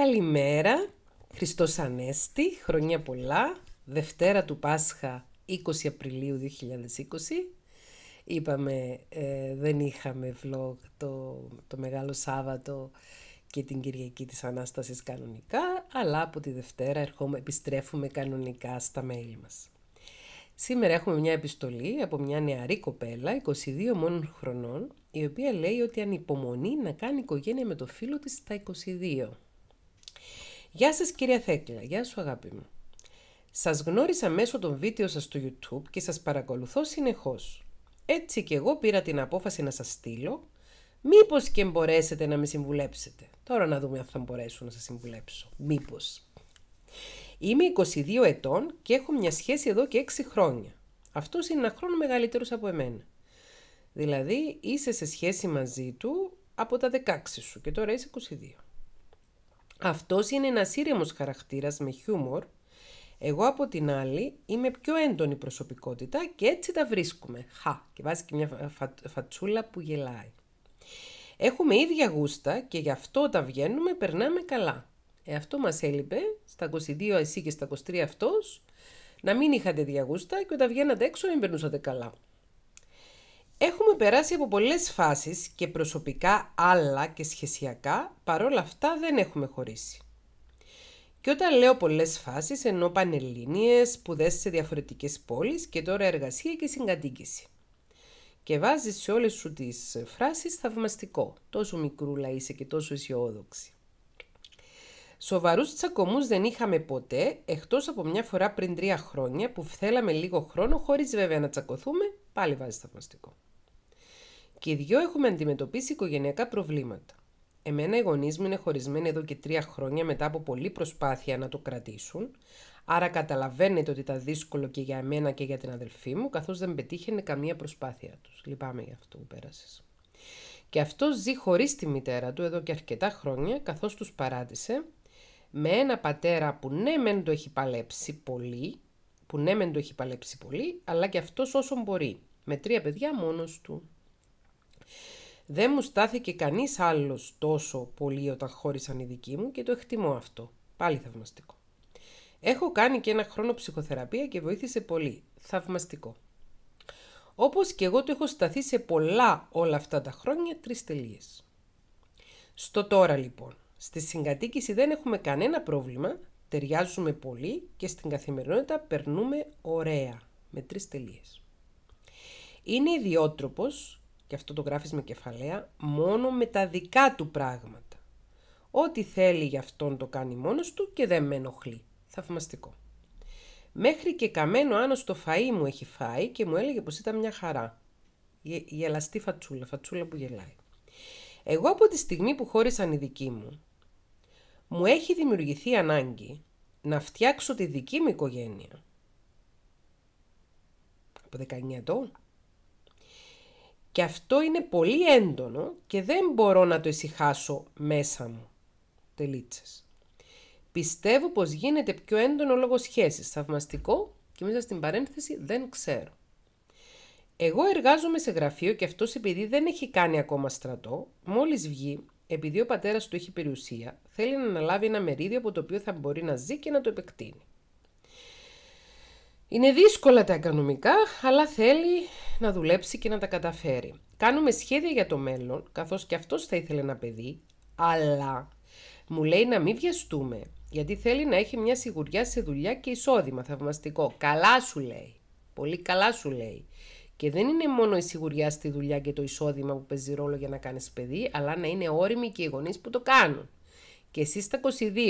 Καλημέρα, Χριστός Ανέστη, χρονιά πολλά, Δευτέρα του Πάσχα 20 Απριλίου 2020. Είπαμε ε, δεν είχαμε vlog το, το Μεγάλο Σάββατο και την Κυριακή της Ανάστασης κανονικά, αλλά από τη Δευτέρα ερχόμα, επιστρέφουμε κανονικά στα mail μας. Σήμερα έχουμε μια επιστολή από μια νεαρή κοπέλα, 22 μόνων χρονών, η οποία λέει ότι ανυπομονεί να κάνει οικογένεια με το φίλο της στα 22. Γεια σας κυρία Θέκλα, γεια σου αγάπη μου. Σας γνώρισα μέσω των βίντεο σας στο YouTube και σας παρακολουθώ συνεχώς. Έτσι και εγώ πήρα την απόφαση να σας στείλω, μήπως και μπορέσετε να με συμβουλέψετε. Τώρα να δούμε αν θα μπορέσω να σας συμβουλέψω. Μήπως. Είμαι 22 ετών και έχω μια σχέση εδώ και 6 χρόνια. Αυτός είναι ένα χρόνο μεγαλύτερος από εμένα. Δηλαδή είσαι σε σχέση μαζί του από τα 16 σου και τώρα είσαι 22. Αυτός είναι ένας ήρεμος χαρακτήρας με χιούμορ. Εγώ από την άλλη είμαι πιο έντονη προσωπικότητα και έτσι τα βρίσκουμε. Χα, και βάζει και μια φατσούλα που γελάει. Έχουμε ίδια γούστα και γι' αυτό τα βγαίνουμε, περνάμε καλά. Ε, αυτό μας έλειπε, στα 22 εσύ και στα 23 αυτός, να μην είχατε διαγούστα και όταν βγαίνατε έξω δεν περνούσατε καλά. Έχουμε περάσει από πολλές φάσεις και προσωπικά άλλα και σχεσιακά, παρόλα αυτά δεν έχουμε χωρίσει. Και όταν λέω πολλές φάσεις ενώ πανελλήνιες, σπουδές σε διαφορετικές πόλεις και τώρα εργασία και συγκατοίκηση. Και βάζεις σε όλες σου τις φράσεις θαυμαστικό, τόσο μικρούλα είσαι και τόσο αισιόδοξη. Σοβαρούς τσακωμούς δεν είχαμε ποτέ, εκτός από μια φορά πριν τρία χρόνια που θέλαμε λίγο χρόνο χωρίς βέβαια να τσακωθούμε, πάλι βάζεις θαυμαστικό. Και οι δυο έχουμε αντιμετωπίσει οικογενειακά προβλήματα. Εμένα οι γονείς μου είναι χωρισμένοι εδώ και τρία χρόνια μετά από πολλή προσπάθεια να το κρατήσουν, άρα καταλαβαίνετε ότι ήταν δύσκολο και για εμένα και για την αδελφή μου, καθώς δεν πετύχαινε καμία προσπάθεια τους. Λυπάμαι για αυτό που πέρασες. Και αυτό ζει χωρίς τη μητέρα του εδώ και αρκετά χρόνια, καθώς τους παράτησε, με ένα πατέρα που ναι, μεν το έχει παλέψει πολύ, που ναι, μεν το έχει παλέψει πολύ, αλλά και αυτός όσο μπορεί. Με τρία παιδιά μόνος του. Δεν μου στάθηκε κανείς άλλος τόσο πολύ όταν χώρισαν οι δικοί μου και το εκτιμώ αυτό. Πάλι θαυμαστικό. Έχω κάνει και ένα χρόνο ψυχοθεραπεία και βοήθησε πολύ. Θαυμαστικό. Όπως και εγώ το έχω σταθεί σε πολλά όλα αυτά τα χρόνια, τρεις τελείες. Στο τώρα λοιπόν. Στη συγκατοίκηση δεν έχουμε κανένα πρόβλημα, ταιριάζουμε πολύ και στην καθημερινότητα περνούμε ωραία, με τρεις τελείες. Είναι ιδιότροπος και αυτό το γράφεις με κεφαλαία, μόνο με τα δικά του πράγματα. Ό,τι θέλει για αυτόν το κάνει μόνος του και δεν με ενοχλεί. Θαυμαστικό. Μέχρι και καμένο άνω στο φαΐ μου έχει φάει και μου έλεγε πως ήταν μια χαρά. Η γελαστή φατσούλα, φατσούλα που γελάει. Εγώ από τη στιγμή που χώρισαν οι δικοί μου, μου έχει δημιουργηθεί ανάγκη να φτιάξω τη δική μου οικογένεια. Από 19 ετών. Και αυτό είναι πολύ έντονο και δεν μπορώ να το ησυχάσω μέσα μου. Τελίτσες. Πιστεύω πως γίνεται πιο έντονο λόγω σχέσης. Θαυμαστικό και μέσα στην παρένθεση δεν ξέρω. Εγώ εργάζομαι σε γραφείο και αυτός επειδή δεν έχει κάνει ακόμα στρατό, μόλις βγει, επειδή ο πατέρας του έχει περιουσία, θέλει να αναλάβει ένα μερίδιο από το οποίο θα μπορεί να ζει και να το επεκτείνει. Είναι δύσκολα τα οικονομικά, αλλά θέλει να δουλέψει και να τα καταφέρει. Κάνουμε σχέδια για το μέλλον, καθώς και αυτός θα ήθελε ένα παιδί, αλλά μου λέει να μην βιαστούμε, γιατί θέλει να έχει μια σιγουριά σε δουλειά και εισόδημα, θαυμαστικό. Καλά σου λέει, πολύ καλά σου λέει. Και δεν είναι μόνο η σιγουριά στη δουλειά και το εισόδημα που παίζει ρόλο για να κάνεις παιδί, αλλά να είναι όριμοι και οι γονείς που το κάνουν. Και εσείς στα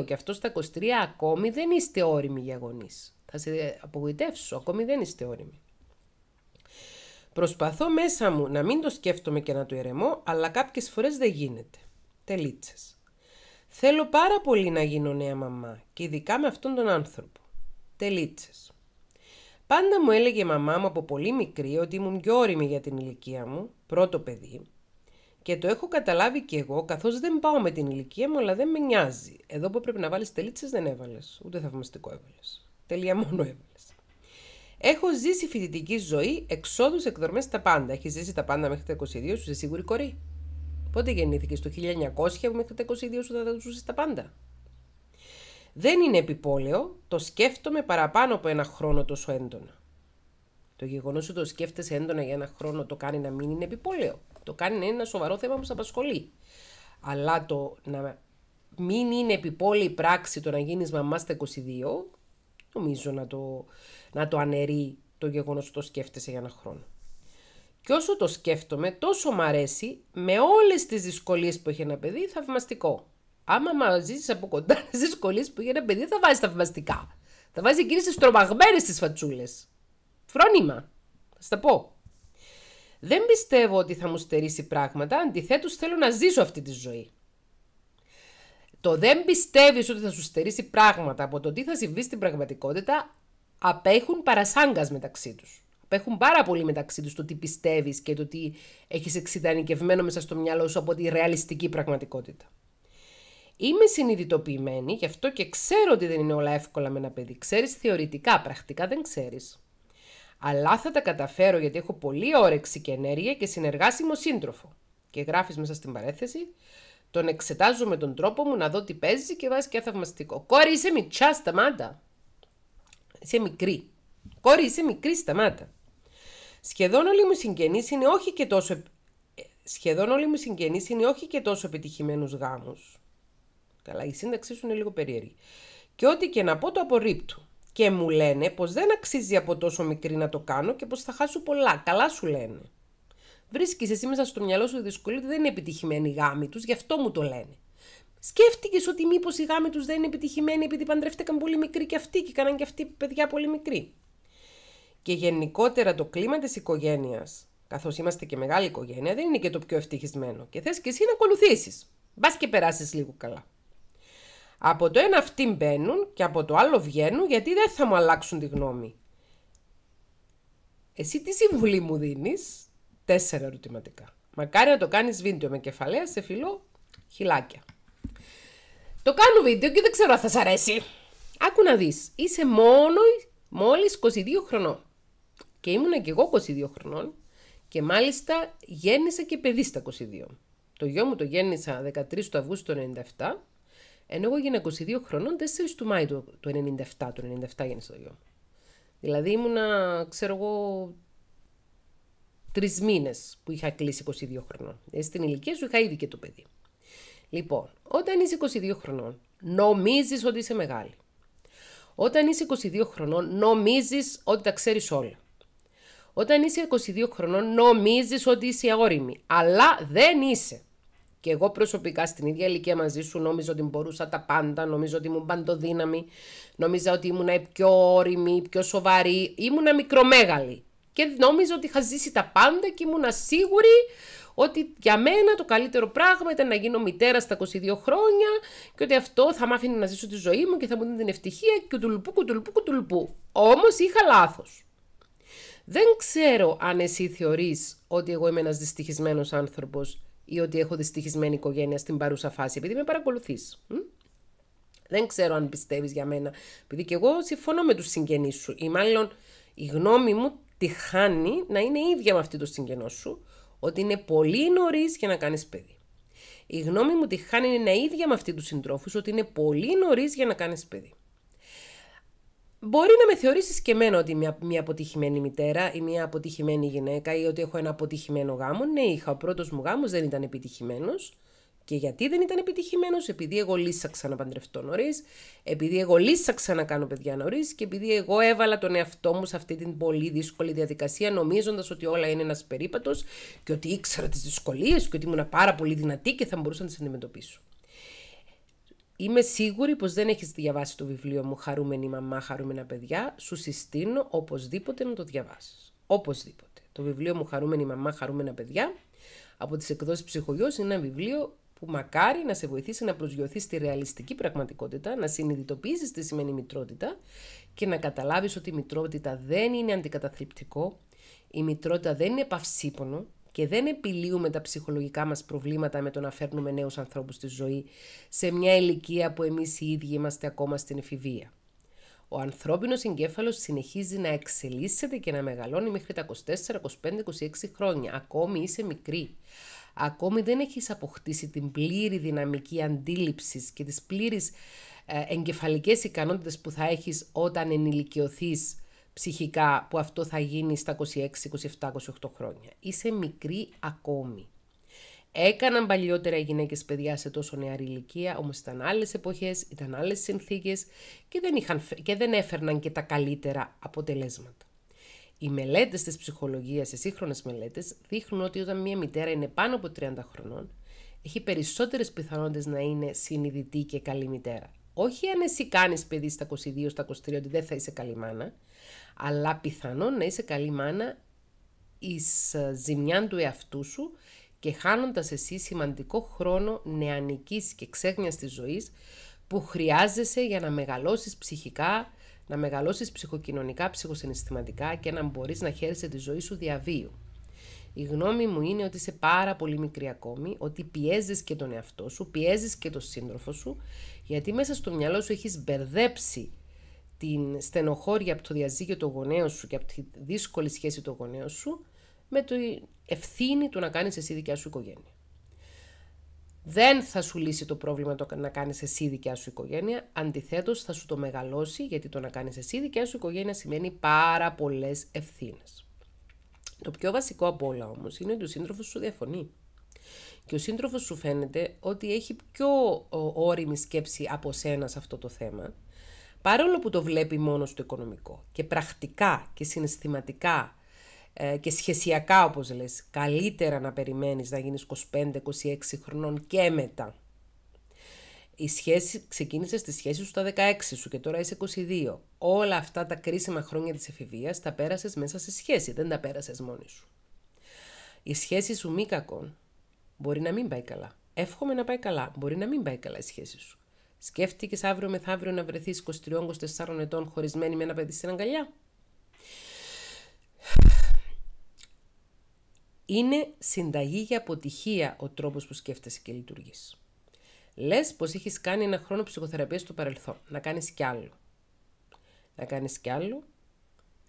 22 και αυτό στα 23 ακόμη δεν είστε όριμοι για γονείς. Θα σε απογοητεύσω, ακόμη δεν είστε όριμοι. Προσπαθώ μέσα μου να μην το σκέφτομαι και να το ερεμώ, αλλά κάποιες φορές δεν γίνεται. Τελίτσες. Θέλω πάρα πολύ να γίνω νέα μαμά και ειδικά με αυτόν τον άνθρωπο. Τελίτσες. Πάντα μου έλεγε η μαμά μου από πολύ μικρή ότι ήμουν πιο όρημη για την ηλικία μου, πρώτο παιδί, και το έχω καταλάβει κι εγώ, καθώς δεν πάω με την ηλικία μου, αλλά δεν με νοιάζει. Εδώ που πρέπει να βάλεις τελίτσες δεν έβαλες, ούτε θαυμαστικό έβαλες. Τελεία μόνο έβαλες. Έχω ζήσει φοιτητική ζωή, εξόδους, εκδρομές, τα πάντα. Έχεις ζήσει τα πάντα μέχρι τα 22 σου, είσαι σίγουρη κορή. Πότε γεννήθηκες, το 1900 μέχρι τα 22 σου θα ζούσε τα πάντα. Δεν είναι επιπόλαιο, το σκέφτομαι παραπάνω από ένα χρόνο τόσο έντονα. Το γεγονός ότι το σκέφτεσαι έντονα για ένα χρόνο το κάνει να μην είναι επιπόλαιο. Το κάνει να είναι ένα σοβαρό θέμα που σε απασχολεί. Αλλά το να μην είναι επιπόλαιη πράξη το να γίνεις μαμάς στα 22, νομίζω να το, να το αναιρεί το γεγονός ότι το σκέφτεσαι για ένα χρόνο. Και όσο το σκέφτομαι, τόσο μ' αρέσει, με όλες τις δυσκολίες που έχει ένα παιδί, θαυμαστικό. Άμα μαζί από κοντά τις δυσκολίες που έχει ένα παιδί, θα βάζεις θαυμαστικά. Θα βάζεις εκείνες τις τρομαγμένες τις φατσούλες. Φρόνημα. Θα τα πω. Δεν πιστεύω ότι θα μου στερήσει πράγματα. Αντιθέτως, θέλω να ζήσω αυτή τη ζωή. Το δεν πιστεύεις ότι θα σου στερήσει πράγματα από το τι θα συμβεί στην πραγματικότητα απέχουν παρασάγκας μεταξύ τους. Απέχουν πάρα πολύ μεταξύ τους το τι πιστεύεις και το τι έχεις εξειδανικευμένο μέσα στο μυαλό σου από τη ρεαλιστική πραγματικότητα. Είμαι συνειδητοποιημένη, γι' αυτό και ξέρω ότι δεν είναι όλα εύκολα με ένα παιδί. Ξέρεις θεωρητικά, πρακτικά δεν ξέρεις. Αλλά θα τα καταφέρω γιατί έχω πολλή όρεξη και ενέργεια και συνεργάσιμο σύντροφο. Και γράφεις μέσα στην παρέθεση, τον εξετάζω με τον τρόπο μου να δω τι παίζει και βάζει και θαυμαστικό. Κόρη, είσαι μητσά, σταμάτα. Είσαι μικρή. Κόρη, είσαι μικρή, σταμάτα. Σχεδόν όλοι μου συγγενείς είναι όχι και τόσο... Ε, σχεδόν όλοι μου συγγενείς είναι όχι και τόσο επιτυχημένους γάμους. Καλά, η σύνταξή σου είναι λίγο περίεργη. Και ό,τι και να πω το απορρίπτω. Και μου λένε πώ δεν αξίζει από τόσο μικρή να το κάνω και πώ θα χάσω πολλά. Καλά σου λένε βρίσκεις εσύ μέσα στο μυαλό σου δυσκολία ότι δεν είναι επιτυχημένοι οι γάμοι τους, γι' αυτό μου το λένε. Σκέφτηκες ότι μήπως οι γάμοι τους δεν είναι επιτυχημένοι επειδή παντρεύτηκαν πολύ μικροί και αυτοί και έκαναν και αυτοί παιδιά πολύ μικροί. Και γενικότερα το κλίμα της οικογένειας, καθώς είμαστε και μεγάλη οικογένεια, δεν είναι και το πιο ευτυχισμένο. Και θες και εσύ να ακολουθήσεις. Μπας και περάσεις λίγο καλά. Από το ένα αυτοί μπαίνουν και από το άλλο βγαίνουν γιατί δεν θα μου αλλάξουν τη γνώμη. Εσύ τι συμβουλή μου δίνεις Τέσσερα ερωτηματικά. Μακάρι να το κάνεις βίντεο με κεφαλαία σε φιλό χιλάκια. Το κάνω βίντεο και δεν ξέρω αν θα σ' αρέσει. Άκου να δεις. Είσαι μόνο Μόλι 22 χρονών. Και ήμουνα και εγώ 22 χρονών και μάλιστα γέννησα και παιδί στα 22. Το γιο μου το γέννησα 13 του Αυγούστου το 97, ενώ εγώ έγινα 22 χρονών 4 του Μάη του, του 97, το 97 γέννησα το γιο μου. Δηλαδή ήμουνα, ξέρω εγώ, τρεις που είχα κλείσει 22 χρονών. Ε, στην ηλικία σου είχα ήδη και το παιδί. Λοιπόν, όταν είσαι 22 χρονών, νομίζεις ότι είσαι μεγάλη. Όταν είσαι 22 χρονών, νομίζεις ότι τα ξέρεις όλα. Όταν είσαι 22 χρονών, νομίζεις ότι είσαι αγόριμη, αλλά δεν είσαι. Και εγώ προσωπικά στην ίδια ηλικία μαζί σου νόμιζα ότι μπορούσα τα πάντα, νομίζω ότι ήμουν παντοδύναμη, νόμιζα ότι ήμουν πιο όρημη, πιο σοβαρή, ήμουνα μικρομέγαλη και νόμιζα ότι είχα ζήσει τα πάντα και ήμουνα σίγουρη ότι για μένα το καλύτερο πράγμα ήταν να γίνω μητέρα στα 22 χρόνια και ότι αυτό θα μ' άφηνε να ζήσω τη ζωή μου και θα μου δίνει την ευτυχία και κουτουλουπού, κουτουλουπού. Όμως είχα λάθος. Δεν ξέρω αν εσύ θεωρείς ότι εγώ είμαι ένας δυστυχισμένος άνθρωπος ή ότι έχω δυστυχισμένη οικογένεια στην παρούσα φάση, επειδή με παρακολουθείς. Δεν ξέρω αν πιστεύεις για μένα, επειδή και εγώ συμφωνώ με τους συγγενείς σου ή μάλλον η γνώμη μου τη χάνει να είναι ίδια με αυτή του συγγενό σου, ότι είναι πολύ νωρίς για να κάνεις παιδί. Η γνώμη μου τη χάνει είναι ίδια με αυτή του συντρόφου, ότι είναι πολύ νωρίς για να κάνεις παιδί. Μπορεί να με θεωρήσεις και εμένα ότι μια, μια αποτυχημένη μητέρα ή μια αποτυχημένη γυναίκα ή ότι έχω ένα αποτυχημένο γάμο. Ναι, είχα ο πρώτος μου γάμος, δεν ήταν επιτυχημένος. Και γιατί δεν ήταν επιτυχημένος, επειδή εγώ λύσαξα να παντρευτώ νωρίς, επειδή εγώ λύσαξα να κάνω παιδιά νωρίς και επειδή εγώ έβαλα τον εαυτό μου σε αυτή την πολύ δύσκολη διαδικασία, νομίζοντας ότι όλα είναι ένας περίπατος και ότι ήξερα τις δυσκολίες και ότι ήμουν πάρα πολύ δυνατή και θα μπορούσα να τις αντιμετωπίσω. Είμαι σίγουρη πως δεν έχεις διαβάσει το βιβλίο μου «Χαρούμενη μαμά, χαρούμενα παιδιά». Σου συστήνω οπωσδήποτε να το διαβάσεις. Οπωσδήποτε. Το βιβλίο μου «Χαρούμενη μαμά, χαρούμενα παιδιά» από τις εκδόσεις ψυχογιός είναι ένα βιβλίο που μακάρι να σε βοηθήσει να προσγειωθείς στη ρεαλιστική πραγματικότητα, να συνειδητοποιήσεις τι σημαίνει μητρότητα και να καταλάβεις ότι η μητρότητα δεν είναι αντικαταθλιπτικό, η μητρότητα δεν είναι παυσίπονο και δεν επιλύουμε τα ψυχολογικά μας προβλήματα με το να φέρνουμε νέους ανθρώπους στη ζωή σε μια ηλικία που εμείς οι ίδιοι είμαστε ακόμα στην εφηβεία. Ο ανθρώπινος εγκέφαλος συνεχίζει να εξελίσσεται και να μεγαλώνει μέχρι τα 24, 25, 26 χρόνια. Ακόμη είσαι μικρή ακόμη δεν έχεις αποκτήσει την πλήρη δυναμική αντίληψης και τις πλήρης ε, εγκεφαλικές ικανότητες που θα έχεις όταν ενηλικιωθείς ψυχικά που αυτό θα γίνει στα 26, 27, 28 χρόνια. Είσαι μικρή ακόμη. Έκαναν παλιότερα οι γυναίκες παιδιά σε τόσο νεαρή ηλικία, όμως ήταν άλλες εποχές, ήταν άλλες συνθήκες και, δεν και δεν έφερναν και τα καλύτερα αποτελέσματα. Οι μελέτες της ψυχολογίας, οι σύγχρονες μελέτες, δείχνουν ότι όταν μια μητέρα είναι πάνω από 30 χρονών, έχει περισσότερες πιθανότητες να είναι συνειδητή και καλή μητέρα. Όχι αν εσύ κάνεις παιδί στα 22, στα 23, ότι δεν θα είσαι καλή μάνα, αλλά πιθανόν να είσαι καλή μάνα εις ε, ζημιά του εαυτού σου και χάνοντας εσύ σημαντικό χρόνο νεανικής και ξέχνιας της ζωής που χρειάζεσαι για να μεγαλώσεις ψυχικά, να μεγαλώσεις ψυχοκοινωνικά, ψυχοσυναισθηματικά και να μπορείς να χαίρεσαι τη ζωή σου διαβίου. Η γνώμη μου είναι ότι είσαι πάρα πολύ μικρή ακόμη, ότι πιέζεις και τον εαυτό σου, πιέζεις και τον σύντροφο σου, γιατί μέσα στο μυαλό σου έχεις μπερδέψει την στενοχώρια από το διαζύγιο του γονέου σου και από τη δύσκολη σχέση του γονέου σου με την ευθύνη του να κάνεις εσύ δικιά σου οικογένεια δεν θα σου λύσει το πρόβλημα το να κάνεις εσύ δικιά σου οικογένεια. Αντιθέτως, θα σου το μεγαλώσει, γιατί το να κάνεις εσύ δικιά σου οικογένεια σημαίνει πάρα πολλές ευθύνες. Το πιο βασικό από όλα όμως είναι ότι ο σύντροφος σου διαφωνεί. Και ο σύντροφος σου φαίνεται ότι έχει πιο όριμη σκέψη από σένα σε αυτό το θέμα, παρόλο που το βλέπει μόνο στο οικονομικό και πρακτικά και συναισθηματικά ε, και σχεσιακά όπως λες, καλύτερα να περιμένεις να γίνεις 25-26 χρονών και μετά. Η σχέση, ξεκίνησες τη σχέση σου στα 16 σου και τώρα είσαι 22. Όλα αυτά τα κρίσιμα χρόνια της εφηβείας τα πέρασες μέσα σε σχέση, δεν τα πέρασες μόνη σου. Η σχέση σου μη κακόν μπορεί να μην πάει καλά. Εύχομαι να πάει καλά, μπορεί να μην πάει καλά η σχέση σου. Σκέφτηκες αύριο μεθαύριο να βρεθει 23 23-24 ετών χωρισμένη με ένα παιδί στην αγκαλιά. Είναι συνταγή για αποτυχία ο τρόπος που σκέφτεσαι και λειτουργείς. Λες πως έχεις κάνει ένα χρόνο ψυχοθεραπείας στο παρελθόν, να κάνεις κι άλλο. Να κάνεις κι άλλο,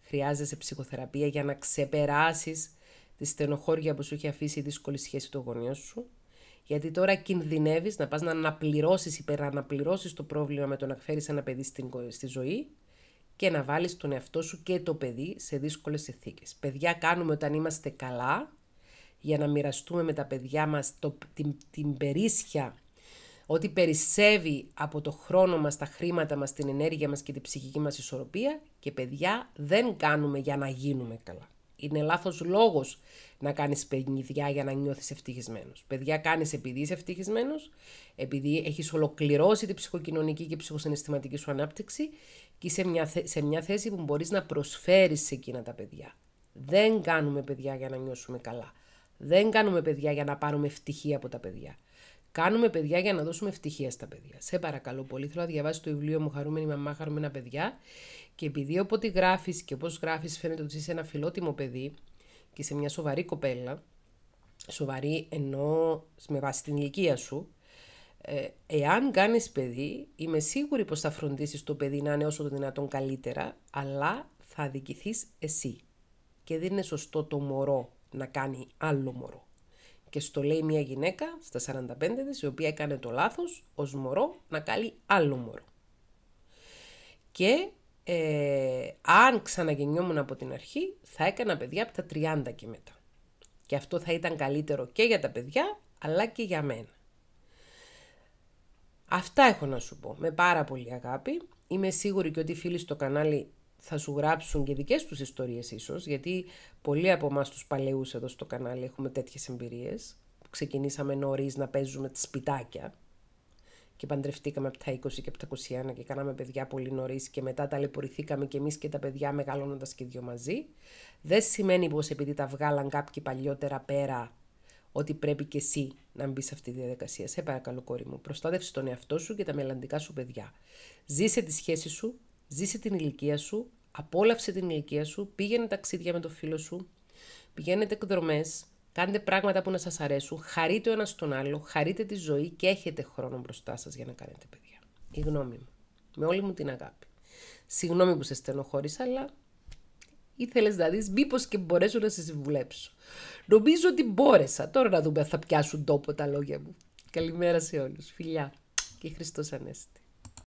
χρειάζεσαι ψυχοθεραπεία για να ξεπεράσεις τη στενοχώρια που σου έχει αφήσει η δύσκολη σχέση του γονιό σου, γιατί τώρα κινδυνεύεις να πας να αναπληρώσεις, υπεραναπληρώσεις το πρόβλημα με το να φέρεις ένα παιδί στη ζωή και να βάλεις τον εαυτό σου και το παιδί σε δύσκολες συνθήκες. Παιδιά κάνουμε όταν είμαστε καλά για να μοιραστούμε με τα παιδιά μας το, την, την περίσσια, ό,τι περισσεύει από το χρόνο μας, τα χρήματα μας, την ενέργεια μας και την ψυχική μας ισορροπία και παιδιά δεν κάνουμε για να γίνουμε καλά. Είναι λάθος λόγος να κάνεις παιδιά για να νιώθεις ευτυχισμένος. Παιδιά κάνεις επειδή είσαι ευτυχισμένος, επειδή έχεις ολοκληρώσει την ψυχοκοινωνική και ψυχοσυναισθηματική σου ανάπτυξη και είσαι μια, σε μια θέση που μπορείς να προσφέρεις σε εκείνα τα παιδιά. Δεν κάνουμε παιδιά για να νιώσουμε καλά. Δεν κάνουμε παιδιά για να πάρουμε ευτυχία από τα παιδιά. Κάνουμε παιδιά για να δώσουμε ευτυχία στα παιδιά. Σε παρακαλώ πολύ, θέλω να διαβάσει το βιβλίο μου Χαρούμενη Μαμά, Χαρούμενα Παιδιά. Και επειδή όποτε γράφεις και πώ γράφεις, φαίνεται ότι είσαι ένα φιλότιμο παιδί και σε μια σοβαρή κοπέλα, σοβαρή ενώ με βάση την ηλικία σου, ε, εάν κάνεις παιδί, είμαι σίγουρη πως θα φροντίσεις το παιδί να είναι όσο το δυνατόν καλύτερα, αλλά θα αδικηθείς εσύ. Και δεν είναι σωστό το μωρό να κάνει άλλο μωρό. Και στο λέει μια γυναίκα στα 45 της, η οποία έκανε το λάθος ως μωρό να κάνει άλλο μωρό. Και ε, αν ξαναγεννιόμουν από την αρχή, θα έκανα παιδιά από τα 30 και μετά. Και αυτό θα ήταν καλύτερο και για τα παιδιά, αλλά και για μένα. Αυτά έχω να σου πω. Με πάρα πολύ αγάπη. Είμαι σίγουρη και ότι οι φίλοι στο κανάλι θα σου γράψουν και δικές τους ιστορίες ίσως, γιατί πολλοί από εμάς τους παλαιούς εδώ στο κανάλι έχουμε τέτοιες εμπειρίες. Ξεκινήσαμε νωρίς να παίζουμε τις σπιτάκια και παντρευτήκαμε από τα 20 και από τα 21 και κάναμε παιδιά πολύ νωρίς και μετά ταλαιπωρηθήκαμε και εμείς και τα παιδιά μεγαλώνοντας και δυο μαζί. Δεν σημαίνει πως επειδή τα βγάλαν κάποιοι παλιότερα πέρα ότι πρέπει και εσύ να μπεις σε αυτή τη διαδικασία. Σε παρακαλώ, κόρη μου, προστάτευσε τον εαυτό σου και τα μελλοντικά σου παιδιά. Ζήσε τη σχέση σου Ζήσε την ηλικία σου, απόλαυσε την ηλικία σου, πήγαινε ταξίδια με το φίλο σου, πηγαίνετε εκδρομές, κάντε πράγματα που να σας αρέσουν, χαρείτε ο ένας τον άλλο, χαρείτε τη ζωή και έχετε χρόνο μπροστά σας για να κάνετε παιδιά. Η γνώμη μου. Με όλη μου την αγάπη. Συγγνώμη που σε στενοχώρησα, αλλά ήθελες να δεις μήπως και μπορέσω να σε συμβουλέψω. Νομίζω ότι μπόρεσα. Τώρα να δούμε αν θα πιάσουν τόπο τα λόγια μου. Καλημέρα σε όλους. Φιλιά και Χριστός Ανέστη.